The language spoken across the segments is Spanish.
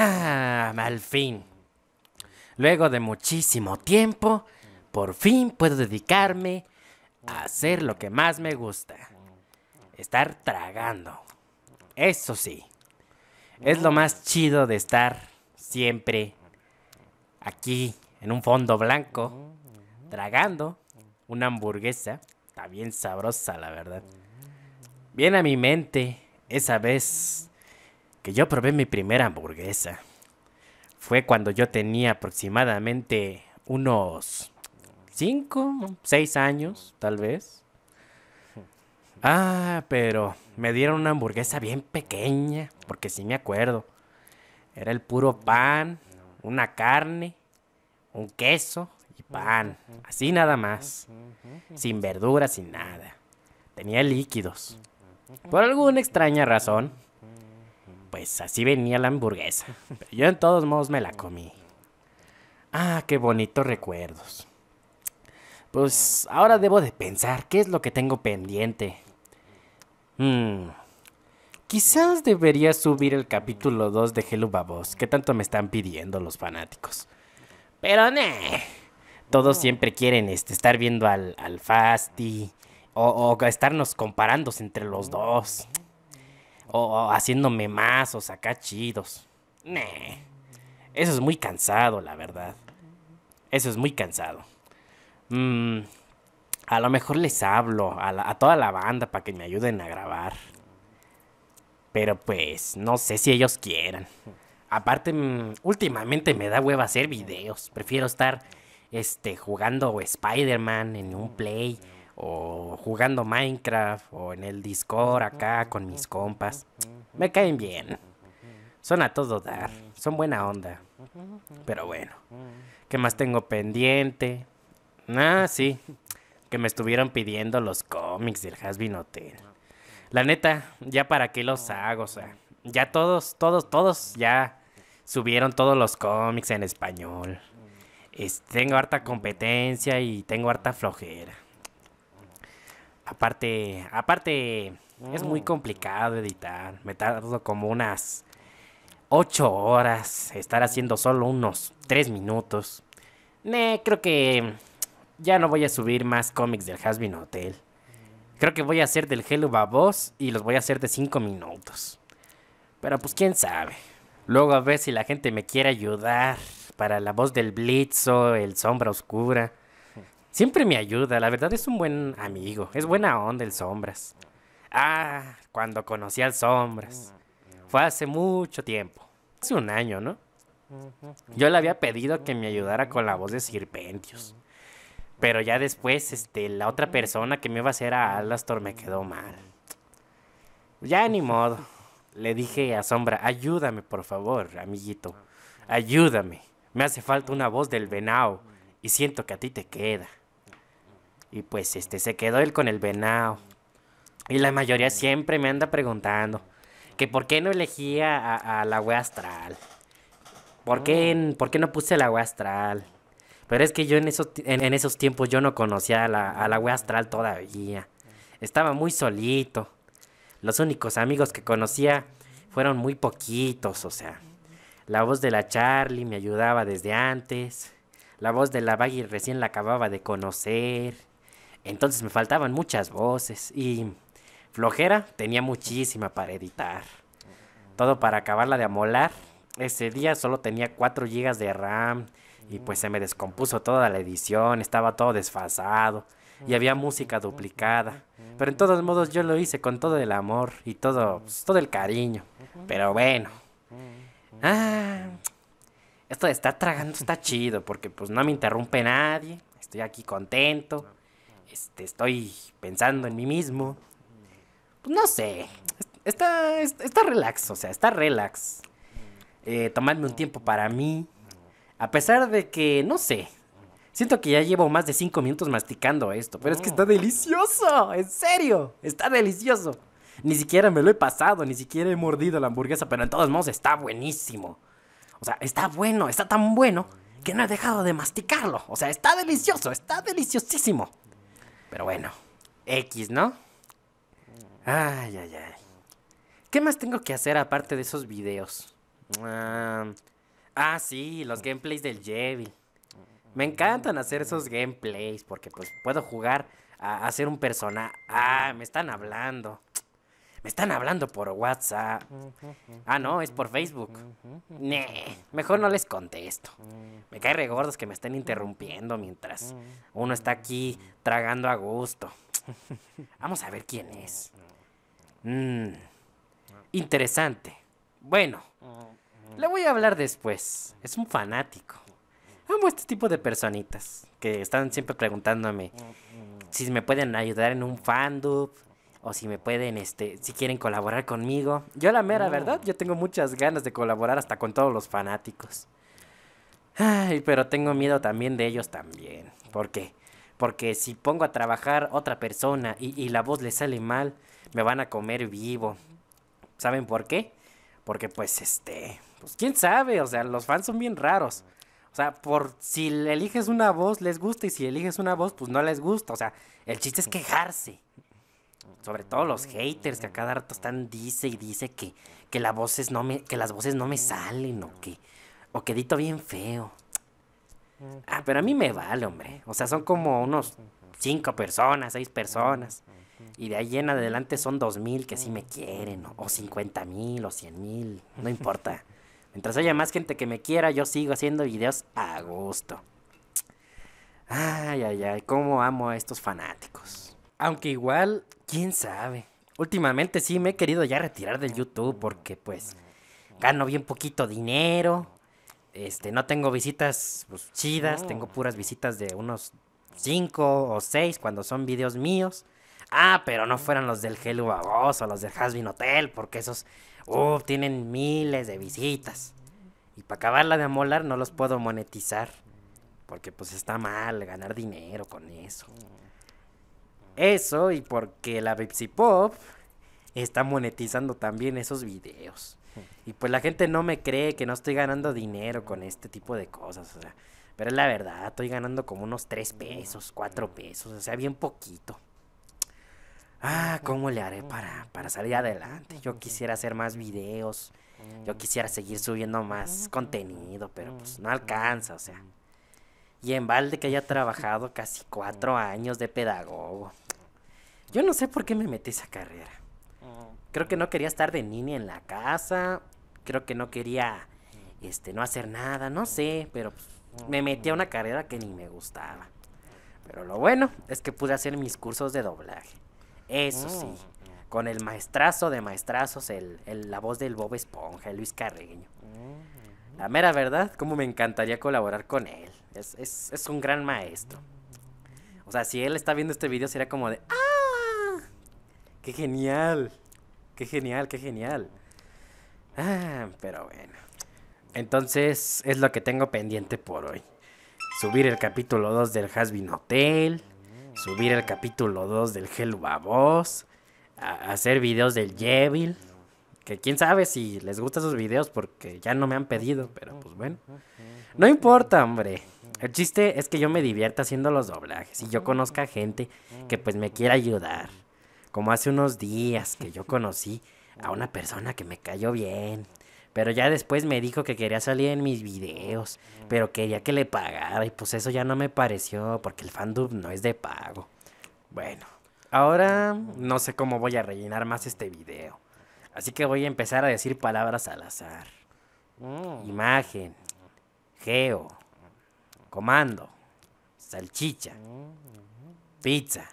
Ah, al fin. Luego de muchísimo tiempo, por fin puedo dedicarme a hacer lo que más me gusta. Estar tragando. Eso sí. Es lo más chido de estar siempre aquí en un fondo blanco, tragando una hamburguesa. Está bien sabrosa, la verdad. Viene a mi mente esa vez yo probé mi primera hamburguesa fue cuando yo tenía aproximadamente unos 5, 6 años, tal vez. Ah, pero me dieron una hamburguesa bien pequeña, porque sí me acuerdo. Era el puro pan, una carne, un queso y pan. Así nada más. Sin verduras, sin nada. Tenía líquidos. Por alguna extraña razón, pues así venía la hamburguesa. yo en todos modos me la comí. Ah, qué bonitos recuerdos. Pues ahora debo de pensar qué es lo que tengo pendiente. Hmm. Quizás debería subir el capítulo 2 de Hello Babos, que tanto me están pidiendo los fanáticos. Pero ne, todos siempre quieren este, estar viendo al, al Fasti o, o estarnos comparándose entre los dos o haciéndome más o chidos. Eso es muy cansado, la verdad. Eso es muy cansado. Mm, a lo mejor les hablo a, toda la banda para que me ayuden a grabar. Pero pues, no sé si ellos quieran. Aparte, mm, últimamente me da hueva hacer videos. Prefiero estar este, jugando Spider-Man en un play o jugando Minecraft o en el Discord acá con mis compas. Me caen bien. Son a todo dar, son buena onda. Pero bueno, ¿qué más tengo pendiente? Ah, sí, que me estuvieron pidiendo los cómics del Hasbin Hotel. La neta, ya para qué los hago, o sea, ya todos, todos, todos ya subieron todos los cómics en español. tengo harta competencia y tengo harta flojera. Aparte, aparte, es muy mm. complicado editar. Me tardo como unas 8 horas estar haciendo solo unos 3 minutos. creo que ya no voy a subir más cómics del Hasbin Hotel. Creo que voy a hacer del Hello voz y los voy a hacer de 5 minutos. Pero pues quién sabe. Luego a ver si la gente me quiere ayudar para la voz del Blitzo, el Sombra Oscura. Siempre me ayuda, la verdad es un buen amigo, es buena onda el Sombras. Ah, cuando conocí al Sombras. Fue hace mucho tiempo, hace un año, ¿no? Yo le había pedido que me ayudara con la voz de Sirpentius. Pero ya después, este, la otra persona que me iba a hacer a Alastor me quedó mal. Ya ni modo. Le dije a Sombra, ayúdame por favor, amiguito. Ayúdame. Me hace falta una voz del venao y siento que a ti te queda. Y pues este se quedó él con el venado. Y la mayoría siempre me anda preguntando que por qué no elegía a, la wea astral. ¿Por qué, oh. ¿Por qué, no puse la wea astral? Pero es que yo en esos, esos tiempos yo no conocía a la, a la wea astral todavía. Estaba muy solito. Los únicos amigos que conocía fueron muy poquitos, o sea. La voz de la Charlie me ayudaba desde antes. La voz de la Baggy recién la acababa de conocer. Entonces me faltaban muchas voces y flojera tenía muchísima para editar. Todo para acabarla de amolar. Ese día solo tenía 4 GB de RAM y pues se me descompuso toda la edición, estaba todo desfasado y había música duplicada. Pero en todos modos yo lo hice con todo el amor y todo, pues, todo el cariño. Pero bueno. Ah, esto tragando está chido, porque pues no me interrumpe nadie, estoy aquí contento, este, estoy pensando en mí mismo. Pues no sé, está, está, relax, o sea, está relax. Eh, tomarme un tiempo para mí, a pesar de que, no sé, siento que ya llevo más de cinco minutos masticando esto, pero es que está delicioso, en serio, está delicioso. Ni siquiera me lo he pasado, ni siquiera he mordido la hamburguesa, pero en todos modos está buenísimo. O sea, está bueno, está tan bueno que no he dejado de masticarlo. O sea, está delicioso, está deliciosísimo. Pero bueno, X, ¿no? Ay, ay, ay. ¿Qué más tengo que hacer aparte de esos videos? ah, ah sí, los gameplays del Jevil. Me encantan hacer esos gameplays porque pues puedo jugar a hacer un personaje. Ah, me están hablando. Me están hablando por WhatsApp. Ah, no, es por Facebook. mejor no les contesto. Me cae regordos que me estén interrumpiendo mientras uno está aquí tragando a gusto. Vamos a ver quién es. Mm. interesante. Bueno, le voy a hablar después. Es un fanático. Amo este tipo de personitas que están siempre preguntándome si me pueden ayudar en un fandub o si me pueden, este, si quieren colaborar conmigo. Yo la mera, ah. ¿verdad? Yo tengo muchas ganas de colaborar hasta con todos los fanáticos. Ay, pero tengo miedo también de ellos también. ¿Por qué? Porque si pongo a trabajar otra persona y, la voz le sale mal, me van a comer vivo. ¿Saben por qué? Porque pues este, pues quién sabe, o sea, los fans son bien raros. O sea, por si eliges una voz les gusta y si eliges una voz pues no les gusta, o sea, el chiste es quejarse sobre todo los haters que a cada rato están dice y dice que, que las voces no me salen o que, o que bien feo. Ah, pero a mí me vale, hombre. O sea, son como unos cinco personas, seis personas. Y de ahí en adelante son dos mil que sí me quieren, o, o cincuenta mil, o cien mil, no importa. Mientras haya más gente que me quiera, yo sigo haciendo videos a gusto. Ay, ay, ay, cómo amo a estos fanáticos. Aunque igual, quién sabe. Últimamente sí me he querido ya retirar del YouTube porque pues gano bien poquito dinero. Este, no tengo visitas pues, chidas, tengo oh. puras visitas de unos 5 o 6 cuando son videos míos. Ah, pero no fueran los del Hello o los del Hasbin Hotel, porque esos tienen miles de visitas. Y para acabarla de amolar no los puedo monetizar, porque pues está mal ganar dinero con eso. Eso y porque la Pepsi Pop está monetizando también esos videos. Y pues la gente no me cree que no estoy ganando dinero con este tipo de cosas. O sea, pero es la verdad, estoy ganando como unos 3 pesos, 4 pesos, o sea, bien poquito. Ah, ¿cómo le haré para, para salir adelante? Yo quisiera hacer más videos, yo quisiera seguir subiendo más contenido, pero pues no alcanza, o sea. Y en balde que haya trabajado casi cuatro años de pedagogo. Yo no sé por qué me metí esa carrera. Creo que no quería estar de niña en la casa. Creo que no quería este, no hacer nada, no sé, pero pues, me metí a una carrera que ni me gustaba. Pero lo bueno es que pude hacer mis cursos de doblaje. Eso sí, mm. con el maestrazo de maestrazos, el, la voz del Bob Esponja, Luis Carreño. Mm. La mera verdad, como me encantaría colaborar con él. Es, un gran maestro. O sea, si él está viendo este video, sería como de Qué genial. Qué genial, qué genial. Ah, pero bueno. Entonces es lo que tengo pendiente por hoy. Subir el capítulo 2 del Hasbin Hotel. Subir el capítulo 2 del Helluva Boss Hacer videos del Jevil. Que quién sabe si les gustan esos videos porque ya no me han pedido. Pero pues bueno. No importa, hombre. El chiste es que yo me divierta haciendo los doblajes y yo conozca gente que pues me quiera ayudar como hace unos días que yo conocí a una persona que me cayó bien. Pero ya después me dijo que quería salir en mis videos, pero quería que le pagara y pues eso ya no me pareció porque el fandub no es de pago. Bueno, ahora no sé cómo voy a rellenar más este video. Así que voy a empezar a decir palabras al azar. Mm. Imagen, geo, comando, salchicha, mm. pizza,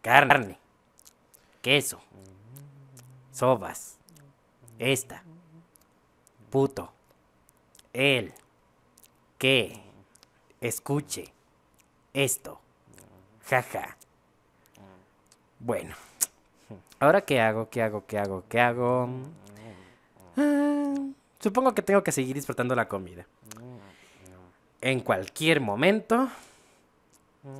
carne, queso, sobas, esta, puto, él, que, escuche, esto, jaja. Bueno, ahora qué hago, qué hago, qué hago, qué hago. Ah, supongo que tengo que seguir disfrutando la comida. En cualquier momento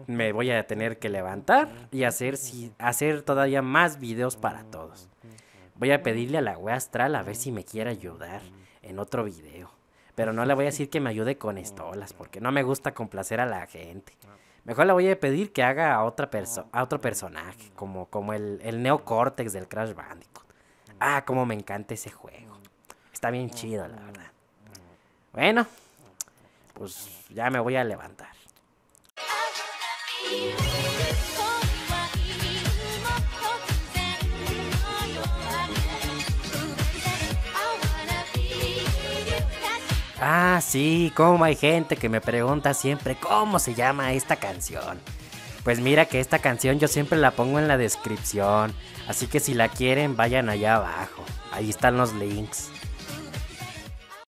me voy a tener que levantar y hacer, si, hacer todavía más videos para todos. Voy a pedirle a la wea astral a ver si me quiere ayudar en otro video. Pero no le voy a decir que me ayude con estolas, porque no me gusta complacer a la gente. Mejor le voy a pedir que haga a, otra persona a otro personaje, como, como el, el Neo del Crash Bandicoot. Ah, como me encanta ese juego. Está bien chido, la verdad. Bueno, pues ya me voy a levantar. Ah, sí, como hay gente que me pregunta siempre cómo se llama esta canción. Pues mira que esta canción yo siempre la pongo en la descripción, así que si la quieren vayan allá abajo, ahí están los links.